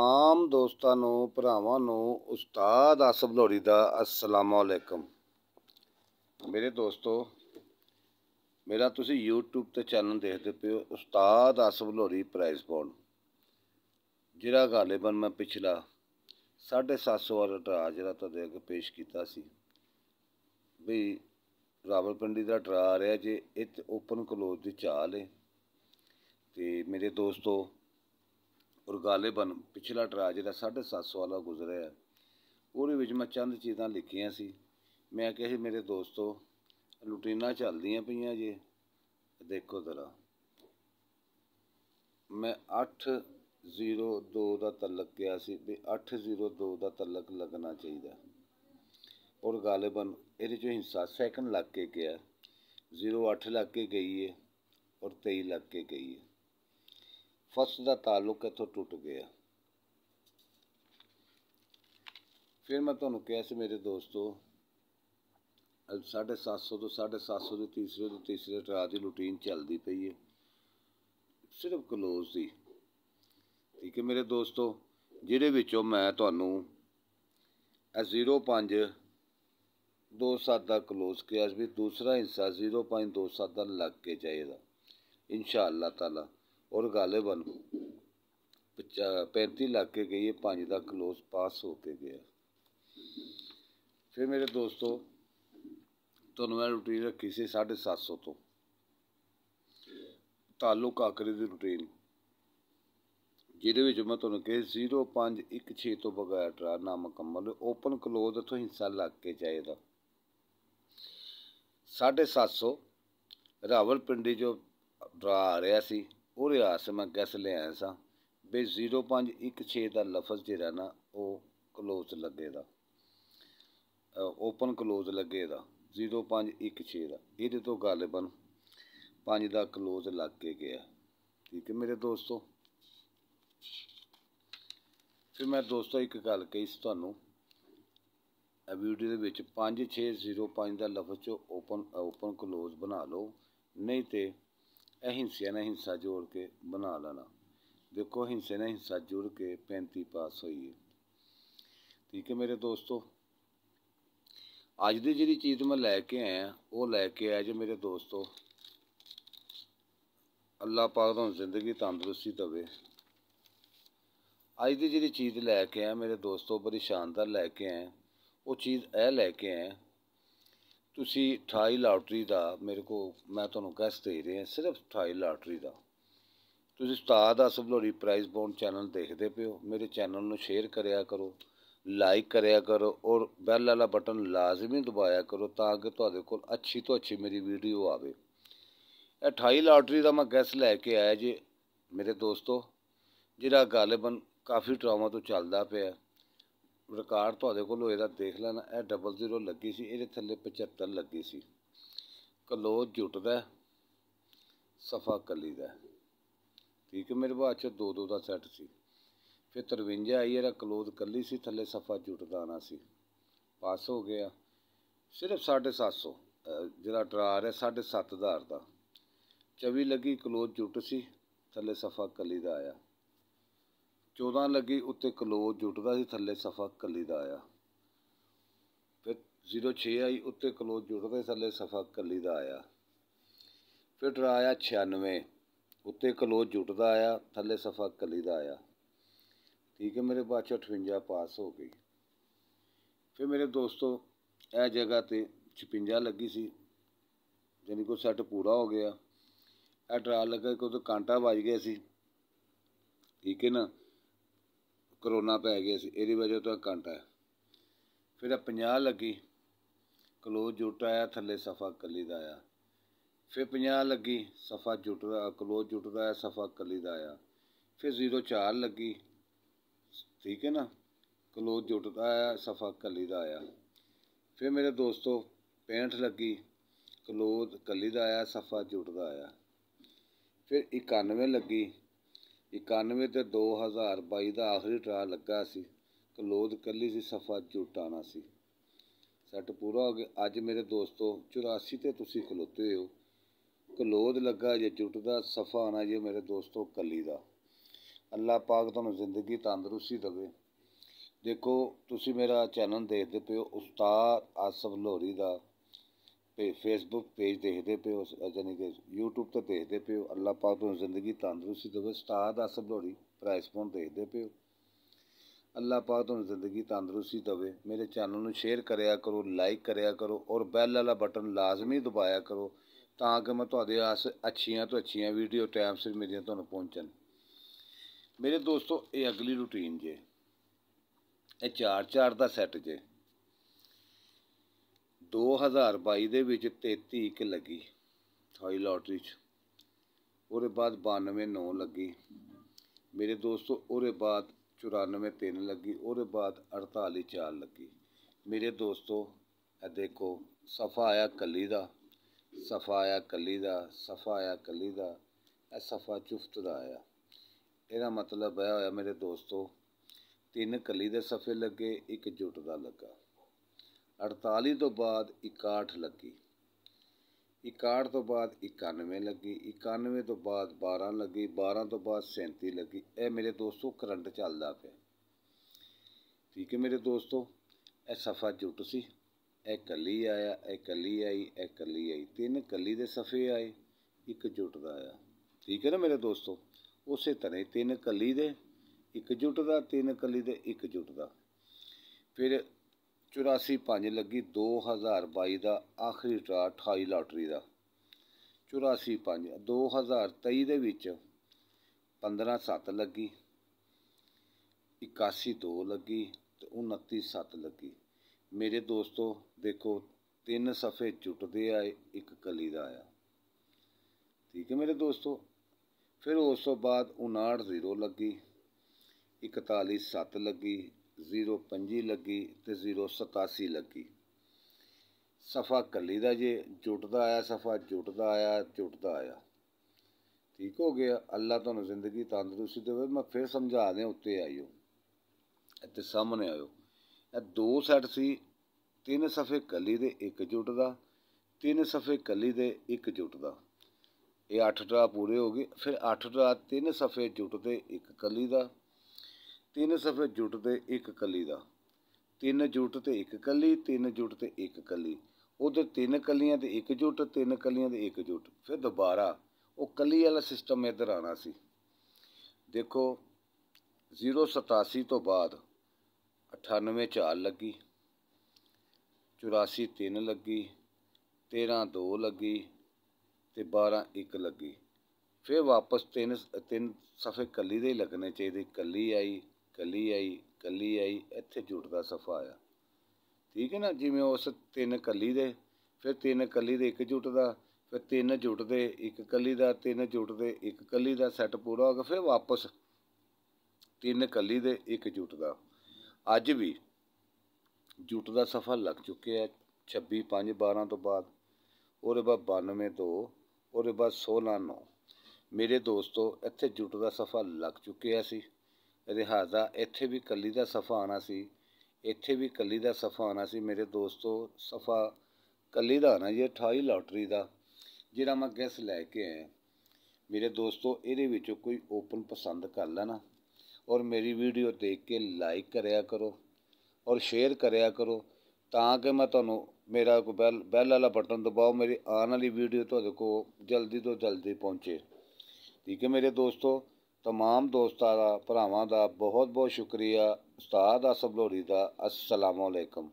ਆਮ ਦੋਸਤਾਂ ਨੂੰ ਭਰਾਵਾਂ ਨੂੰ ਉਸਤਾਦ ਅਸਬ ਲੋਰੀ ਦਾ ਅਸਲਾਮ ਅਲੈਕਮ ਮੇਰੇ ਦੋਸਤੋ ਮੇਰਾ ਤੁਸੀਂ YouTube ਤੇ ਚੈਨਲ ਦੇਖਦੇ ਪਿਓ ਉਸਤਾਦ ਅਸਬ ਲੋਰੀ ਪ੍ਰਾਈਜ਼ ਬੋਰਡ ਜਿਹੜਾ ਗਾਲੇਬਨ ਮੈਂ ਪਿਛਲਾ 750 ਵਾਰ ਡਰਾ ਜਿਹੜਾ ਦੇ ਕੇ ਪੇਸ਼ ਕੀਤਾ ਸੀ ਵੀ ਰਾਵਲਪਿੰਡੀ ਦਾ ਆ ਰਿਹਾ ਜੇ ਇਹ ਓਪਨ ਕਲੋਜ਼ ਦੀ ਚਾਲ ਹੈ ਤੇ ਮੇਰੇ ਦੋਸਤੋ ਔਰ ਗਾਲਿਬਨ ਪਿਛਲਾ ਟਰਾ ਜਿਹੜਾ 750 ਵਾਲਾ ਗੁਜ਼ਰਿਆ ਉਹਦੇ ਵਿੱਚ ਮੈਂ ਚੰਦ ਚੀਜ਼ਾਂ ਲਿਖੀਆਂ ਸੀ ਮੈਂ ਕਿਹਾ ਸੀ ਮੇਰੇ ਦੋਸਤੋ ਲੁਟੀਨਾ ਚੱਲਦੀਆਂ ਪਈਆਂ ਜੇ ਦੇਖੋ ਜ਼ਰਾ ਮੈਂ 802 ਦਾ ਤਲਕ ਗਿਆ ਸੀ ਵੀ 802 ਦਾ ਤਲਕ ਲੱਗਣਾ ਚਾਹੀਦਾ ਔਰ ਗਾਲਿਬਨ ਇਹਦੇ ਜੋ ਹਿੰਸਾ ਸੈਕਿੰਡ ਲੱਗ ਕੇ ਗਿਆ 08 ਲੱਗ ਕੇ ਗਈ ਹੈ ਔਰ 23 ਲੱਗ ਕੇ ਗਈ ਹੈ ਫਸਟ ਦਾ ਤਾਲੁਕ ਇਥੋਂ ਟੁੱਟ ਗਿਆ ਫਿਰ ਮੈਂ ਤੁਹਾਨੂੰ ਕਿਹਾ ਸੀ ਮੇਰੇ ਦੋਸਤੋ 750 ਤੋਂ 750 ਦੇ ਤੀਸਰੇ ਤੋਂ ਤੀਸਰੇ ਟਰਾ ਦੀ ਰੁਟੀਨ ਚੱਲਦੀ ਪਈ ਹੈ ਸਿਰਫ ਕਲੋਜ਼ ਦੀ ਠੀਕ ਹੈ ਮੇਰੇ ਦੋਸਤੋ ਜਿਹਦੇ ਵਿੱਚੋਂ ਮੈਂ ਤੁਹਾਨੂੰ 05 27 ਦਾ ਕਲੋਜ਼ ਕਿਹਾ ਵੀ ਦੂਸਰਾ ਹਿੱਸਾ 27 ਦਾ ਲੱਗ ਕੇ ਜਾਏਗਾ ਇਨਸ਼ਾ ਅੱਲਾਹ ਤਾਲਾ ਔਰ ਗਾਲੇਬਨ ਪਚਾ 35 ਲੱਖ ਕੇ ਗਈ ਇਹ 5 ਦਾ ਕਲੋਸ ਪਾਸ ਹੋ ਕੇ ਗਿਆ ਫਿਰ ਮੇਰੇ ਦੋਸਤੋ ਤੁਹਾਨੂੰ ਮੈਂ ਰੂਟੀਨ ਰੱਖੀ ਸੀ 750 ਤੋਂ ਤਾਲੁਕ ਆਕਰੇ ਦੀ ਰੂਟੀਨ ਜਿਹਦੇ ਵਿੱਚ ਮੈਂ ਤੁਹਾਨੂੰ ਕਿਹਾ 0516 ਤੋਂ ਬਗੈਰ ਟਰਾ ਨਾ ਮੁਕੰਮਲ ਓਪਨ ਕਲੋਸ ਤੋਂ ਹਿੱਸਾ ਲੱਗ ਕੇ ਚਾਹੀਦਾ 750 ਰਾਵਲਪਿੰਡੀ ਜੋ ਡਰਾ ਆ ਰਿਹਾ ਸੀ ਉਹ ਰਿਆਸ ਮੈਂ ਗੈਸ ਲਿਆ ਸਾਂ ਵੀ 0516 ਦਾ ਲਫ਼ਜ਼ ਜਿਹੜਾ ਨਾ ਉਹ ਕਲੋਜ਼ ਲੱਗੇਗਾ ਓਪਨ ਕਲੋਜ਼ ਲੱਗੇਗਾ 0516 ਦਾ ਇਹਦੇ ਤੋਂ ਗੱਲ ਬਣ 5 ਦਾ ਕਲੋਜ਼ ਲੱਗ ਕੇ ਗਿਆ ਠੀਕ ਹੈ ਮੇਰੇ ਦੋਸਤੋ ਫਿਰ ਮੈਂ ਦੋਸਤੋ ਇੱਕ ਗੱਲ ਕਹੀ ਸੀ ਤੁਹਾਨੂੰ ਵੀਡੀਓ ਦੇ ਵਿੱਚ 5605 ਦਾ ਲਫ਼ਜ਼ ਓਪਨ ਓਪਨ ਕਲੋਜ਼ ਬਣਾ ਲਓ ਨਹੀਂ ਤੇ ਅਹਿੰਸਿਆ ਨਾਲ ਹਿੰਸਾ ਜੋੜ ਕੇ ਬਣਾ ਲੈਣਾ ਦੇਖੋ ਹਿੰਸੇ ਨਾਲ ਹਿੰਸਾ ਜੁੜ ਕੇ 35 ਪਾਸ ਹੋਈ ਹੈ ਠੀਕ ਹੈ ਮੇਰੇ ਦੋਸਤੋ ਅੱਜ ਦੀ ਜਿਹੜੀ ਚੀਜ਼ ਮੈਂ ਲੈ ਕੇ ਆਇਆ ਉਹ ਲੈ ਕੇ ਆਇਆ ਜੇ ਮੇਰੇ ਦੋਸਤੋ ਅੱਲਾਹ ਪਾਕ ਤੁਹਾਨੂੰ ਜ਼ਿੰਦਗੀ ਤੰਦਰੁਸਤੀ ਦੇਵੇ ਅੱਜ ਦੀ ਜਿਹੜੀ ਚੀਜ਼ ਲੈ ਕੇ ਆਇਆ ਮੇਰੇ ਦੋਸਤੋ ਬੜੀ ਸ਼ਾਨਦਾਰ ਲੈ ਕੇ ਆਇਆ ਉਹ ਚੀਜ਼ ਇਹ ਲੈ ਕੇ ਆਇਆ ਤੁਸੀਂ 28 ਲਾਟਰੀ ਦਾ ਮੇਰੇ ਕੋ ਮੈਂ ਤੁਹਾਨੂੰ ਗੈਸ ਦੇ ਰਿਹਾ ਸਿਰਫ 28 ਲਾਟਰੀ ਦਾ ਤੁਸੀਂ ਉਸਤਾਦ ਦਾ ਸਬਲੋਰੀ ਪ੍ਰਾਈਜ਼ ਬੌਂਡ ਚੈਨਲ ਦੇਖਦੇ ਪਿਓ ਮੇਰੇ ਚੈਨਲ ਨੂੰ ਸ਼ੇਅਰ ਕਰਿਆ ਕਰੋ ਲਾਈਕ ਕਰਿਆ ਕਰੋ ਔਰ ਬੈਲ ਵਾਲਾ ਬਟਨ ਲਾਜ਼ਮੀ ਦਬਾਇਆ ਕਰੋ ਤਾਂ ਕਿ ਤੁਹਾਡੇ ਕੋਲ ਅੱਛੀ ਤੋਂ ਅੱਛੀ ਮੇਰੀ ਵੀਡੀਓ ਆਵੇ ਇਹ 28 ਲਾਟਰੀ ਦਾ ਮੈਂ ਗੈਸ ਲੈ ਕੇ ਆਇਆ ਜੀ ਮੇਰੇ ਦੋਸਤੋ ਜਿਹੜਾ ਗਾਲਬਨ ਕਾਫੀ ਟਰਾਮਾ ਤੋਂ ਚੱਲਦਾ ਪਿਆ ਰਿਕਾਰਡ ਤੁਹਾਡੇ ਕੋਲ ਹੋਏ ਦਾ ਦੇਖ ਲੈਣਾ ਇਹ ਡਬਲ ਜ਼ੀਰੋ ਲੱਗੀ ਸੀ ਇਹਦੇ ਥੱਲੇ 75 ਲੱਗੀ ਸੀ ਕਲੋਜ਼ ਜੁਟਦਾ ਸਫਾ ਕੱਲੀ ਦਾ ਠੀਕ ਹੈ ਮੇਰੇ ਬਾਅਦ ਚ ਦੋ ਦੋ ਦਾ ਸੈੱਟ ਸੀ ਫਿਰ 53 ਆਈ ਇਹਦਾ ਕਲੋਜ਼ ਕੱਲੀ ਸੀ ਥੱਲੇ ਸਫਾ ਜੁਟਦਾ ਆਣਾ ਸੀ ਪਾਸ ਹੋ ਗਿਆ ਸਿਰਫ 750 ਜਿਹੜਾ ਟਰਾਰ ਹੈ 7500 ਦਾ 24 ਲੱਗੀ ਕਲੋਜ਼ ਜੁਟ ਸੀ ਥੱਲੇ ਸਫਾ ਕੱਲੀ ਦਾ ਆਇਆ 14 ਲੱਗੀ ਉੱਤੇ ਕਲੋਜ਼ ਜੁਟਦਾ ਸੀ ਥੱਲੇ ਸਫਾ ਕੱਲੀ ਦਾ ਆਇਆ ਫਿਰ 06 ਆਈ ਉੱਤੇ ਕਲੋਜ਼ ਜੁਟਦਾ ਥੱਲੇ ਸਫਾ ਕੱਲੀ ਦਾ ਆਇਆ ਫਿਰ ਡਰਾ ਆਇਆ 96 ਉੱਤੇ ਕਲੋਜ਼ ਜੁਟਦਾ ਆਇਆ ਥੱਲੇ ਸਫਾ ਕੱਲੀ ਦਾ ਆਇਆ ਠੀਕ ਹੈ ਮੇਰੇ ਬਾਅਦ 58 ਪਾਸ ਹੋ ਗਈ ਫਿਰ ਮੇਰੇ ਦੋਸਤੋ ਇਹ ਜਗ੍ਹਾ ਤੇ 56 ਲੱਗੀ ਸੀ ਯਾਨੀ ਕੋ ਸੈੱਟ ਪੂਰਾ ਹੋ ਗਿਆ ਇਹ ਡਰਾ ਲੱਗਾ ਕਿ ਉਹ ਕਾਂਟਾ ਵੱਜ ਗਿਆ ਸੀ ਠੀਕ ਹੈ ਨਾ ਕਰੋਨਾ ਪੈ ਗਿਆ ਸੀ ਇਹਦੀ ਵਜ੍ਹਾ ਤੋਂ ਕੰਟਾ ਫਿਰ 50 ਲੱਗੀ ਕਲੋਜ਼ ਜੁਟ ਆਇਆ ਥੱਲੇ ਸਫਾ ਕੱਲੀ ਦਾ ਆਇਆ ਫਿਰ 50 ਲੱਗੀ ਸਫਾ ਜੁਟ ਕਲੋਜ਼ ਜੁਟ ਆਇਆ ਸਫਾ ਕੱਲੀ ਦਾ ਆਇਆ ਫਿਰ 04 ਲੱਗੀ ਠੀਕ ਹੈ ਨਾ ਕਲੋਜ਼ ਜੁਟ ਆਇਆ ਸਫਾ ਕੱਲੀ ਦਾ ਆਇਆ ਫਿਰ ਮੇਰੇ ਦੋਸਤੋ 65 ਲੱਗੀ ਕਲੋਜ਼ ਕੱਲੀ ਦਾ ਆਇਆ ਸਫਾ ਜੁਟ ਆਇਆ ਫਿਰ 91 ਲੱਗੀ 91 ਤੇ 2022 ਦਾ ਆਖਰੀ ਟਰਾ ਲੱਗਾ ਸੀ ਕਲੋਦ ਕੱਲੀ ਸੀ ਸਫਾ ਜੁਟਾਣਾ ਸੀ ਸੈੱਟ ਪੂਰਾ ਹੋ ਗਿਆ ਅੱਜ ਮੇਰੇ ਦੋਸਤੋ 84 ਤੇ ਤੁਸੀਂ ਖਲੋਤੇ ਹੋ ਕਲੋਦ ਲੱਗਾ ਜੇ ਜੁਟਦਾ ਸਫਾ ਆਣਾ ਜੇ ਮੇਰੇ ਦੋਸਤੋ ਕੱਲੀ ਦਾ ਅੱਲਾ ਪਾਕ ਤੁਹਾਨੂੰ ਜ਼ਿੰਦਗੀ ਤੰਦਰੁਸਤੀ ਦੇਵੇ ਦੇਖੋ ਤੁਸੀਂ ਮੇਰਾ ਚੈਨਲ ਦੇਖਦੇ ਪਿਓ ਉਸਤਾਦ ਆਸਫ ਲੋਹਰੀ ਦਾ ਤੇ ਫੇਸਬੁੱਕ ਪੇਜ ਦੇਖਦੇ ਪਿਓ ਜਾਨੀ ਕਿ YouTube ਤੇ ਦੇਖਦੇ ਪਿਓ ਅੱਲਾ ਪਾਕ ਤੋਂ ਜ਼ਿੰਦਗੀ ਤੰਦਰੁਸਤੀ ਦੇ ਸਟਾਰ ਦਾ ਸਭਲੋੜੀ ਪ੍ਰਾਈਸ ਪੌਂਡ ਦੇਖਦੇ ਪਿਓ ਅੱਲਾ ਪਾਕ ਤੋਂ ਜ਼ਿੰਦਗੀ ਤੰਦਰੁਸਤੀ ਦੇਵੇ ਮੇਰੇ ਚੈਨਲ ਨੂੰ ਸ਼ੇਅਰ ਕਰਿਆ ਕਰੋ ਲਾਈਕ ਕਰਿਆ ਕਰੋ ਔਰ ਬੈਲ ਵਾਲਾ ਬਟਨ ਲਾਜ਼ਮੀ ਦਬਾਇਆ ਕਰੋ ਤਾਂ ਕਿ ਮੈਂ ਤੁਹਾਡੇ ਆਸ ਅੱਛੀਆਂ ਤੋਂ ਅੱਛੀਆਂ ਵੀਡੀਓ ਟਾਈਮ ਸਿਰ ਮੇਰੀਆਂ ਤੁਹਾਨੂੰ ਪਹੁੰਚਣ ਮੇਰੇ ਦੋਸਤੋ ਇਹ ਅਗਲੀ ਰੁਟੀਨ ਜੇ ਇਹ 4-4 ਦਾ ਸੈੱਟ ਜੇ 2022 ਦੇ ਵਿੱਚ 33 ਇੱਕ ਲੱਗੀ ਥਾਈ ਲਾਟਰੀ 'ਚ ਉਹਦੇ ਬਾਅਦ 92 9 ਲੱਗੀ ਮੇਰੇ ਦੋਸਤੋ ਉਹਦੇ ਬਾਅਦ 94 3 ਲੱਗੀ ਉਹਦੇ ਬਾਅਦ 48 4 ਲੱਗੀ ਮੇਰੇ ਦੋਸਤੋ ਇਹ ਦੇਖੋ ਸਫਾ ਆਇਆ ਕੱਲੀ ਦਾ ਸਫਾ ਆਇਆ ਕੱਲੀ ਦਾ ਸਫਾ ਆਇਆ ਕੱਲੀ ਦਾ ਇਹ ਸਫਾ ਚੁਫਤ ਦਾ ਆਇਆ ਇਹਦਾ ਮਤਲਬ ਹੈ ਹੋਇਆ ਮੇਰੇ ਦੋਸਤੋ ਤਿੰਨ ਕੱਲੀ ਦੇ ਸਫੇ ਲੱਗੇ ਇੱਕ ਜੁੱਟ ਦਾ ਲੱਗਾ 48 ਤੋਂ ਬਾਅਦ 61 ਲੱਗੀ 61 ਤੋਂ ਬਾਅਦ 91 ਲੱਗੀ 91 ਤੋਂ ਬਾਅਦ 12 ਲੱਗੀ 12 ਤੋਂ ਬਾਅਦ 37 ਲੱਗੀ ਇਹ ਮੇਰੇ ਦੋਸਤੋ ਕਰੰਟ ਚੱਲਦਾ ਪਿਆ ਠੀਕ ਹੈ ਮੇਰੇ ਦੋਸਤੋ ਇਹ ਸਫਾ ਜੁੱਟ ਸੀ ਇਹ ਕੱਲੀ ਆਇਆ ਇਹ ਕੱਲੀ ਆਈ ਇਹ ਕੱਲੀ ਆਈ ਤਿੰਨ ਕੱਲੀ ਦੇ ਸਫੇ ਆਏ ਇੱਕ ਜੁੱਟ ਦਾ ਆਇਆ ਠੀਕ ਹੈ ਨਾ ਮੇਰੇ ਦੋਸਤੋ ਉਸੇ ਤਰ੍ਹਾਂ ਤਿੰਨ ਕੱਲੀ ਦੇ ਇੱਕ ਜੁੱਟ ਦਾ ਤਿੰਨ ਕੱਲੀ ਦੇ ਇੱਕ ਜੁੱਟ ਦਾ ਫਿਰ 84.5 ਲੱਗੀ 2022 ਦਾ ਆਖਰੀ ਡਰਾ 28 ਲਾਟਰੀ ਦਾ 84.5 2023 ਦੇ ਵਿੱਚ 15.7 ਲੱਗੀ 81.2 ਲੱਗੀ ਤੇ 29.7 ਲੱਗੀ ਮੇਰੇ ਦੋਸਤੋ ਦੇਖੋ ਤਿੰਨ ਸਫੇ ਚੁੱਟਦੇ ਆਏ ਇੱਕ ਕਲੀ ਦਾ ਆਇਆ ਠੀਕ ਹੈ ਮੇਰੇ ਦੋਸਤੋ ਫਿਰ ਉਸ ਤੋਂ ਬਾਅਦ 59 0 ਲੱਗੀ 41 7 ਲੱਗੀ 05 ਲੱਗੀ ਤੇ 087 ਲੱਗੀ ਸਫਾ ਕੱਲੀ ਦਾ ਜੇ ਜੁਟਦਾ ਆਇਆ ਸਫਾ ਜੁਟਦਾ ਆਇਆ ਜੁਟਦਾ ਆਇਆ ਠੀਕ ਹੋ ਗਿਆ ਅੱਲਾ ਤੁਹਾਨੂੰ ਜ਼ਿੰਦਗੀ ਤੰਦਰੁਸਤੀ ਦੇਵੇ ਮੈਂ ਫੇਰ ਸਮਝਾ ਦੇ ਉੱਤੇ ਆਇਓ ਇੱਥੇ ਸਾਹਮਣੇ ਆਇਓ ਇਹ ਦੋ ਸੈਟ ਸੀ ਤਿੰਨ ਸਫੇ ਕੱਲੀ ਦੇ ਇੱਕ ਜੁਟਦਾ ਤਿੰਨ ਸਫੇ ਕੱਲੀ ਦੇ ਇੱਕ ਜੁਟਦਾ ਇਹ 8 ਡਰਾ ਪੂਰੇ ਹੋ ਗਏ ਫਿਰ 8 ਡਰਾ ਤਿੰਨ ਸਫੇ ਜੁਟ ਇੱਕ ਕੱਲੀ ਦਾ ਤਿੰਨ ਸਫੇ ਜੁਟਦੇ ਇੱਕ ਕਲੀ ਦਾ ਤਿੰਨ ਜੁਟ ਤੇ ਇੱਕ ਕਲੀ ਤਿੰਨ ਜੁਟ ਤੇ ਇੱਕ ਕਲੀ ਉਧਰ ਤਿੰਨ ਕਲੀਆਂ ਤੇ ਇੱਕ ਜੁਟ ਤਿੰਨ ਕਲੀਆਂ ਤੇ ਇੱਕ ਜੁਟ ਫਿਰ ਦੁਬਾਰਾ ਉਹ ਕਲੀ ਵਾਲਾ ਸਿਸਟਮ ਇੱਧਰ ਆਣਾ ਸੀ ਦੇਖੋ 087 ਤੋਂ ਬਾਅਦ 98 ਚਾਲ ਲੱਗੀ 84 3 ਲੱਗੀ 13 2 ਲੱਗੀ ਤੇ 12 1 ਲੱਗੀ ਫਿਰ ਵਾਪਸ ਤਿੰਨ ਤਿੰਨ ਸਫੇ ਕੱਲੀ ਦੇ ਹੀ ਲੱਗਣੇ ਚਾਹੀਦੇ ਕੱਲੀ ਆਈ ਕੱਲੀ ਆਈ ਕੱਲੀ ਆਈ ਇੱਥੇ ਜੁੜਦਾ ਸਫਾ ਆਇਆ ਠੀਕ ਹੈ ਨਾ ਜਿਵੇਂ ਉਸ ਤਿੰਨ ਕੱਲੀ ਦੇ ਫਿਰ ਤਿੰਨ ਕੱਲੀ ਦੇ ਇੱਕ ਜੁਟਦਾ ਫਿਰ ਤਿੰਨ ਜੁਟਦੇ ਇੱਕ ਕੱਲੀ ਦਾ ਤਿੰਨ ਜੁਟਦੇ ਇੱਕ ਕੱਲੀ ਦਾ ਸੈੱਟ ਪੂਰਾ ਹੋ ਗਿਆ ਫਿਰ ਵਾਪਸ ਤਿੰਨ ਕੱਲੀ ਦੇ ਇੱਕ ਜੁਟਦਾ ਅੱਜ ਵੀ ਜੁਟਦਾ ਦਾ ਸਫਾ ਲੱਗ ਚੁੱਕਿਆ 26 5 12 ਤੋਂ ਬਾਅਦ ਉਹਦੇ ਬਾਅਦ 92 2 ਉਹਦੇ ਬਾਅਦ 16 9 ਮੇਰੇ ਦੋਸਤੋ ਇੱਥੇ ਜੁਟ ਦਾ ਸਫਾ ਲੱਗ ਚੁੱਕਿਆ ਸੀ ਰਿਹਾਜ਼ਾ ਇੱਥੇ ਵੀ ਕੱਲੀ ਦਾ ਸਫਾ ਆਣਾ ਸੀ ਇੱਥੇ ਵੀ ਕੱਲੀ ਦਾ ਸਫਾ ਆਣਾ ਸੀ ਮੇਰੇ ਦੋਸਤੋ ਸਫਾ ਕੱਲੀ ਦਾ ਆਣਾ ਜੀ 28 ਲਾਟਰੀ ਦਾ ਜਿਹੜਾ ਮੈਂ ਗੈਸ ਲੈ ਕੇ ਆਇਆ ਮੇਰੇ ਦੋਸਤੋ ਇਹਦੇ ਵਿੱਚੋਂ ਕੋਈ ਓਪਨ ਪਸੰਦ ਕਰ ਲੈਣਾ ਔਰ ਮੇਰੀ ਵੀਡੀਓ ਦੇਖ ਕੇ ਲਾਈਕ ਕਰਿਆ ਕਰੋ ਔਰ ਸ਼ੇਅਰ ਕਰਿਆ ਕਰੋ ਤਾਂ ਕਿ ਮੈਂ ਤੁਹਾਨੂੰ ਮੇਰਾ ਕੋ ਬੈਲ ਬੈਲ ਵਾਲਾ ਬਟਨ ਦਬਾਓ ਮੇਰੀ ਆਉਣ ਵਾਲੀ ਵੀਡੀਓ ਤੁਹਾਡੇ ਕੋ ਜਲਦੀ ਤੋਂ ਜਲਦੀ ਪਹੁੰਚੇ ਠੀਕ ਹੈ ਮੇਰੇ ਦੋਸਤੋ ਤਮਾਮ ਦੋਸਤਾਂ ਦਾ ਭਰਾਵਾਂ ਦਾ ਬਹੁਤ ਬਹੁਤ ਸ਼ੁਕਰੀਆ ਉਸਤਾਦ ਅਸਬਲੋਰੀ ਦਾ ਅਸਲਾਮੁਅਲੈਕਮ